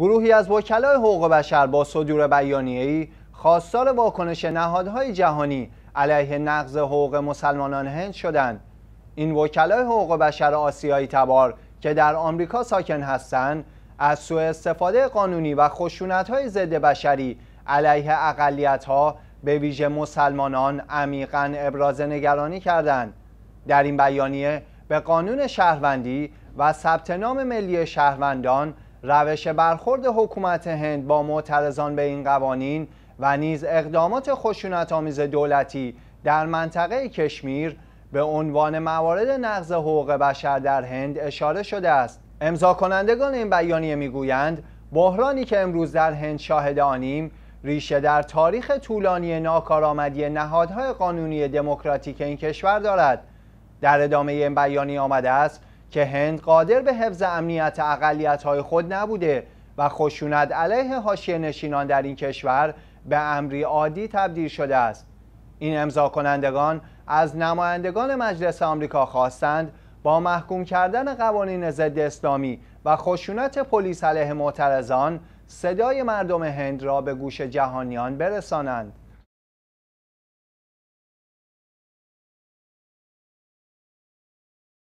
گروهی از وکلای حقوق بشر با صدور بیانیه‌ای خواستار واکنش نهادهای جهانی علیه نقض حقوق مسلمانان هند شدند این وکلای حقوق بشر آسیایی تبار که در آمریکا ساکن هستند از سوء استفاده قانونی و خشونت‌های ضد بشری علیه اقلیت‌ها به ویژه مسلمانان عمیقا ابراز نگرانی کردند در این بیانیه به قانون شهروندی و ثبت نام ملی شهروندان روش برخورد حکومت هند با معترضان به این قوانین و نیز اقدامات خشونت آمیز دولتی در منطقه کشمیر به عنوان موارد نقض حقوق بشر در هند اشاره شده است امضا کنندگان این بیانیه میگویند بحرانی که امروز در هند شاهد آنیم ریشه در تاریخ طولانی ناکارآمدی نهادهای قانونی دموکراتیک این کشور دارد در ادامه این بیانیه آمده است که هند قادر به حفظ امنیت اقلیت‌های خود نبوده و خشونت علیه حاشیه نشینان در این کشور به امری عادی تبدیل شده است این امضا کنندگان از نمایندگان مجلس آمریکا خواستند با محکوم کردن قوانین ضد اسلامی و خشونت پلیس علیه معترضان صدای مردم هند را به گوش جهانیان برسانند